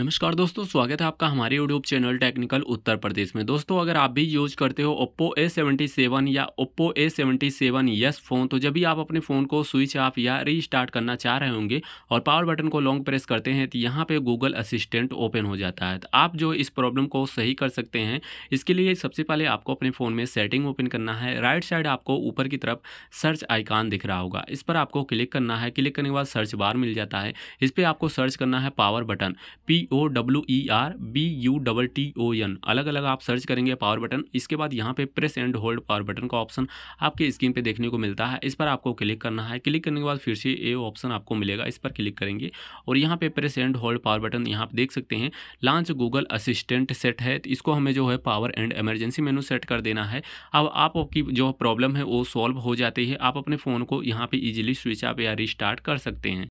नमस्कार दोस्तों स्वागत है आपका हमारे YouTube channel technical Uttar Pradesh में दोस्तों अगर आप भी यूज करते हो ओप्पो ए सेवेंटी सेवन या Oppo A seventy seven S phone तो जब भी आप अपने फ़ोन को स्विच ऑफ या रीस्टार्ट करना चाह रहे होंगे और पावर बटन को लॉन्ग प्रेस करते हैं तो यहाँ पे गूगल असिस्टेंट ओपन हो जाता है तो आप जो इस प्रॉब्लम को सही कर सकते हैं इसके लिए सबसे पहले आपको अपने फ़ोन में सेटिंग ओपन करना है राइट साइड आपको ऊपर की तरफ सर्च आइकान दिख रहा होगा इस पर आपको क्लिक करना है क्लिक करने के बाद सर्च बार मिल जाता है इस पर आपको सर्च करना है power button P O W E R B U double T O N अलग अलग आप सर्च करेंगे पावर बटन इसके बाद यहाँ पे press and hold power button का ऑप्शन आपके स्क्रीन पे देखने को मिलता है इस पर आपको क्लिक करना है क्लिक करने के बाद फिर से ये ऑप्शन आपको मिलेगा इस पर क्लिक करेंगे और यहाँ पे press and hold power button यहाँ पर देख सकते हैं लॉन्च गूगल असिस्टेंट सेट है इसको हमें जो है power and emergency menu set कर देना है अब आपकी जो प्रॉब्लम है वो सॉल्व हो जाती है आप अपने फ़ोन को यहाँ पर ईजिली स्विच ऑफ या रिस्टार्ट कर सकते हैं